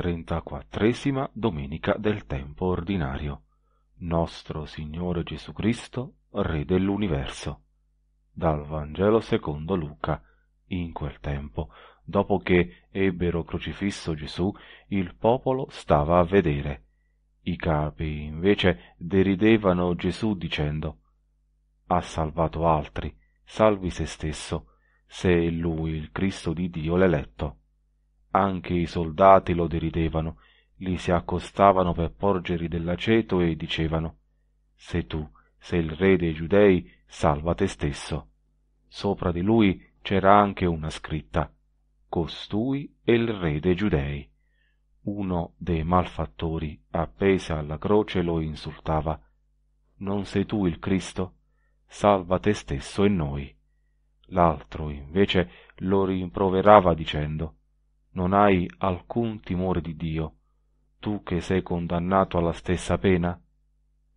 34esima domenica del tempo ordinario. Nostro Signore Gesù Cristo, Re dell'universo. Dal Vangelo secondo Luca. In quel tempo, dopo che ebbero crocifisso Gesù, il popolo stava a vedere. I capi, invece, deridevano Gesù dicendo Ha salvato altri, salvi se stesso, se è lui il Cristo di Dio l'eletto anche i soldati lo deridevano gli si accostavano per porgergli dell'aceto e dicevano se tu sei il re dei giudei salva te stesso sopra di lui c'era anche una scritta costui è il re dei giudei uno dei malfattori appese alla croce lo insultava non sei tu il cristo salva te stesso e noi l'altro invece lo rimproverava dicendo non hai alcun timore di Dio, tu che sei condannato alla stessa pena?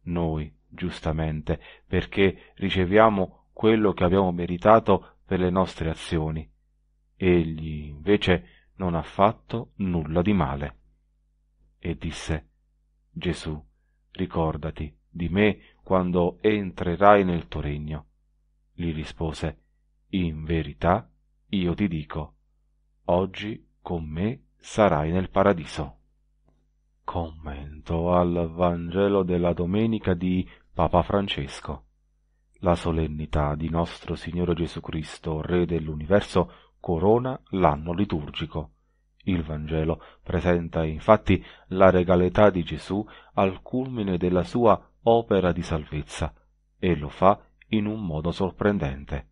Noi, giustamente, perché riceviamo quello che abbiamo meritato per le nostre azioni. Egli, invece, non ha fatto nulla di male. E disse, Gesù, ricordati di me quando entrerai nel tuo regno. Gli rispose, In verità io ti dico, oggi con me sarai nel paradiso. Commento al Vangelo della domenica di Papa Francesco. La solennità di nostro Signore Gesù Cristo, Re dell'universo, corona l'anno liturgico. Il Vangelo presenta infatti la regalità di Gesù al culmine della sua opera di salvezza e lo fa in un modo sorprendente.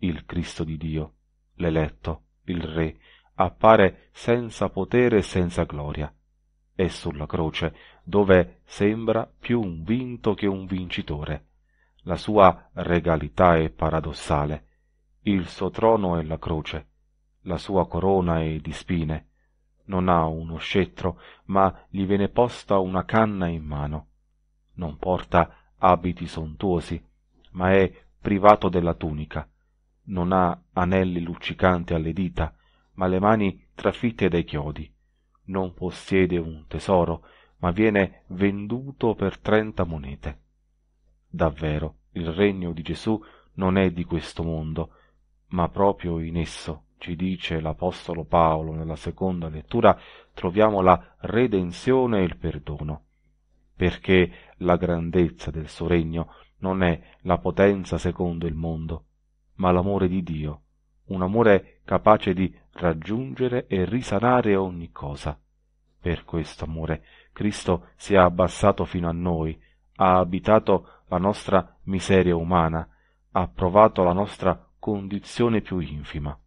Il Cristo di Dio, l'eletto, il Re, appare senza potere e senza gloria, È sulla croce, dove sembra più un vinto che un vincitore. La sua regalità è paradossale, il suo trono è la croce, la sua corona è di spine, non ha uno scettro, ma gli viene posta una canna in mano. Non porta abiti sontuosi, ma è privato della tunica, non ha anelli luccicanti alle dita, ma le mani trafitte dai chiodi. Non possiede un tesoro, ma viene venduto per trenta monete. Davvero, il regno di Gesù non è di questo mondo, ma proprio in esso, ci dice l'Apostolo Paolo nella seconda lettura, troviamo la redenzione e il perdono, perché la grandezza del suo regno non è la potenza secondo il mondo, ma l'amore di Dio un amore capace di raggiungere e risanare ogni cosa. Per questo amore Cristo si è abbassato fino a noi, ha abitato la nostra miseria umana, ha provato la nostra condizione più infima,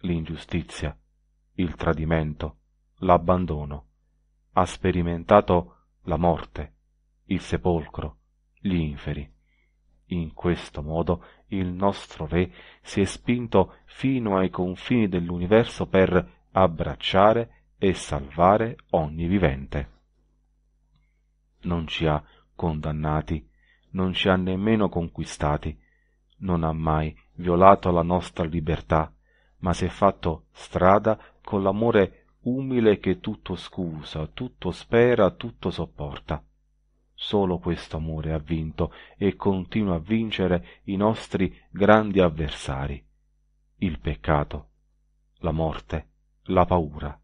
l'ingiustizia, il tradimento, l'abbandono, ha sperimentato la morte, il sepolcro, gli inferi in questo modo il nostro Re si è spinto fino ai confini dell'universo per abbracciare e salvare ogni vivente. Non ci ha condannati, non ci ha nemmeno conquistati, non ha mai violato la nostra libertà, ma si è fatto strada con l'amore umile che tutto scusa, tutto spera, tutto sopporta. Solo questo amore ha vinto e continua a vincere i nostri grandi avversari, il peccato, la morte, la paura.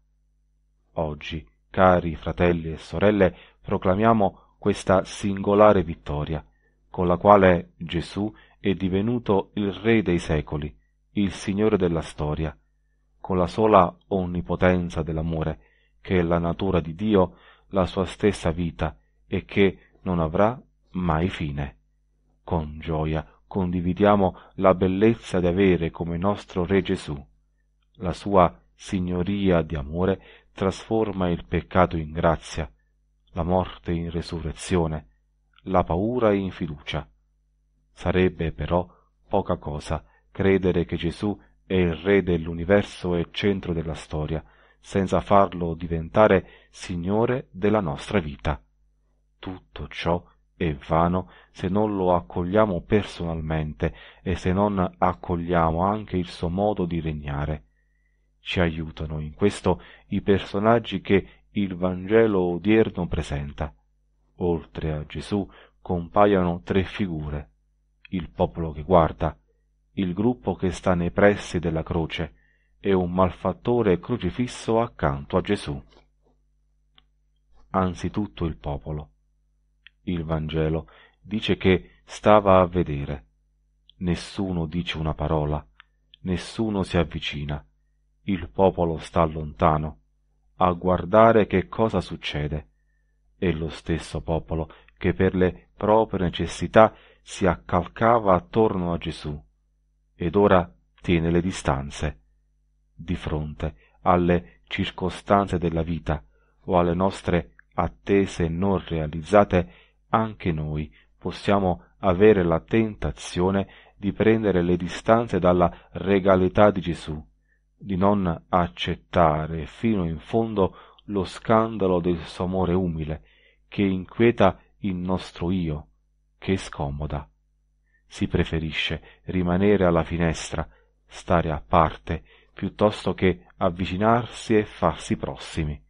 Oggi, cari fratelli e sorelle, proclamiamo questa singolare vittoria, con la quale Gesù è divenuto il Re dei secoli, il Signore della storia, con la sola onnipotenza dell'amore, che è la natura di Dio, la sua stessa vita e che non avrà mai fine. Con gioia condividiamo la bellezza di avere come nostro Re Gesù. La sua signoria di amore trasforma il peccato in grazia, la morte in resurrezione, la paura in fiducia. Sarebbe però poca cosa credere che Gesù è il Re dell'universo e centro della storia, senza farlo diventare Signore della nostra vita tutto ciò è vano se non lo accogliamo personalmente e se non accogliamo anche il suo modo di regnare. Ci aiutano in questo i personaggi che il Vangelo odierno presenta. Oltre a Gesù compaiono tre figure, il popolo che guarda, il gruppo che sta nei pressi della croce e un malfattore crocifisso accanto a Gesù. Anzitutto il popolo il Vangelo dice che stava a vedere. Nessuno dice una parola, nessuno si avvicina, il popolo sta lontano, a guardare che cosa succede. E lo stesso popolo che per le proprie necessità si accalcava attorno a Gesù, ed ora tiene le distanze. Di fronte alle circostanze della vita o alle nostre attese non realizzate, anche noi possiamo avere la tentazione di prendere le distanze dalla regalità di Gesù, di non accettare fino in fondo lo scandalo del suo amore umile, che inquieta il nostro io, che scomoda. Si preferisce rimanere alla finestra, stare a parte, piuttosto che avvicinarsi e farsi prossimi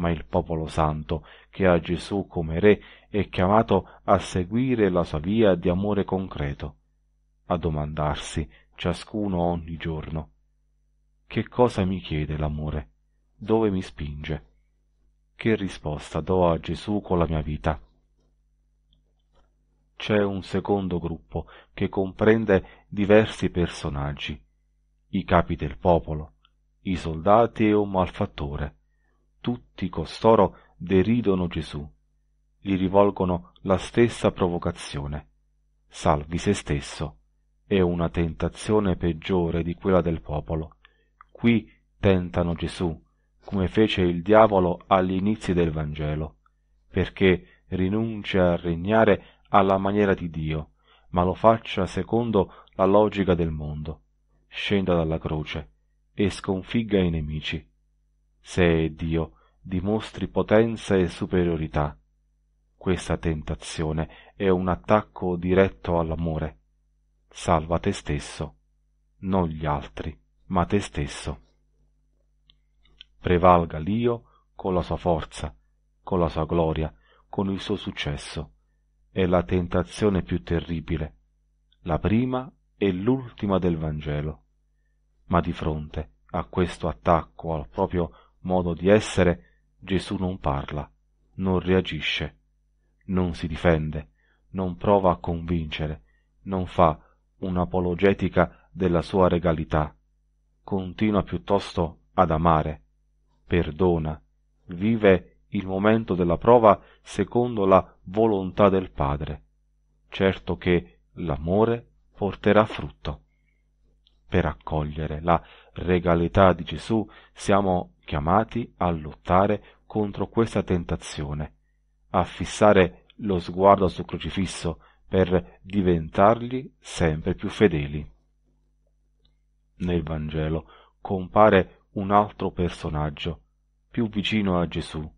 ma il popolo santo, che ha Gesù come Re, è chiamato a seguire la sua via di amore concreto, a domandarsi ciascuno ogni giorno che cosa mi chiede l'amore, dove mi spinge, che risposta do a Gesù con la mia vita. C'è un secondo gruppo che comprende diversi personaggi, i capi del popolo, i soldati e un malfattore, tutti costoro deridono Gesù, gli rivolgono la stessa provocazione. Salvi se stesso è una tentazione peggiore di quella del popolo. Qui tentano Gesù, come fece il diavolo agli inizi del Vangelo, perché rinuncia a regnare alla maniera di Dio, ma lo faccia secondo la logica del mondo. Scenda dalla croce e sconfigga i nemici se è Dio, dimostri potenza e superiorità. Questa tentazione è un attacco diretto all'amore. Salva te stesso, non gli altri, ma te stesso. Prevalga l'io con la sua forza, con la sua gloria, con il suo successo. È la tentazione più terribile, la prima e l'ultima del Vangelo. Ma di fronte a questo attacco al proprio modo di essere, Gesù non parla, non reagisce, non si difende, non prova a convincere, non fa un'apologetica della sua regalità, continua piuttosto ad amare, perdona, vive il momento della prova secondo la volontà del Padre, certo che l'amore porterà frutto per accogliere la regalità di Gesù siamo chiamati a lottare contro questa tentazione, a fissare lo sguardo sul crocifisso per diventargli sempre più fedeli. Nel Vangelo compare un altro personaggio, più vicino a Gesù,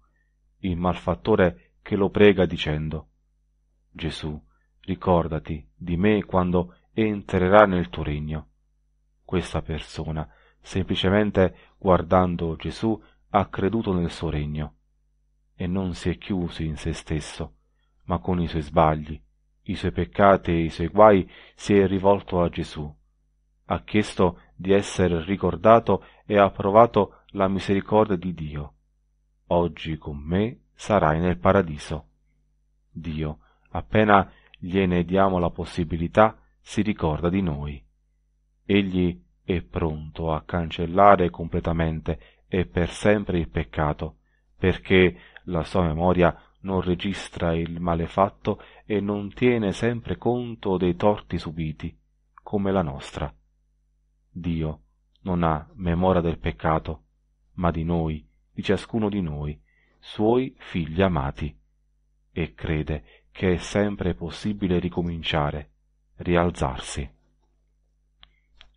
il malfattore che lo prega dicendo Gesù, ricordati di me quando entrerà nel tuo regno questa persona, semplicemente guardando Gesù ha creduto nel suo regno e non si è chiuso in se stesso, ma con i suoi sbagli, i suoi peccati e i suoi guai si è rivolto a Gesù. Ha chiesto di essere ricordato e ha provato la misericordia di Dio. Oggi con me sarai nel paradiso. Dio, appena gliene diamo la possibilità, si ricorda di noi egli è pronto a cancellare completamente e per sempre il peccato, perché la sua memoria non registra il male fatto e non tiene sempre conto dei torti subiti, come la nostra. Dio non ha memoria del peccato, ma di noi, di ciascuno di noi, suoi figli amati, e crede che è sempre possibile ricominciare, rialzarsi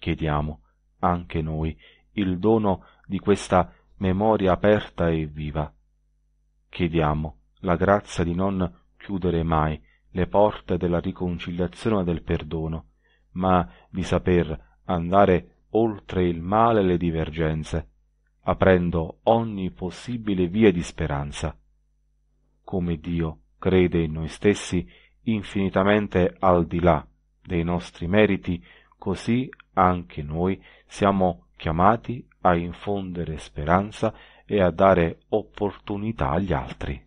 chiediamo anche noi il dono di questa memoria aperta e viva. Chiediamo la grazia di non chiudere mai le porte della riconciliazione e del perdono, ma di saper andare oltre il male e le divergenze, aprendo ogni possibile via di speranza. Come Dio crede in noi stessi infinitamente al di là dei nostri meriti, così anche noi siamo chiamati a infondere speranza e a dare opportunità agli altri.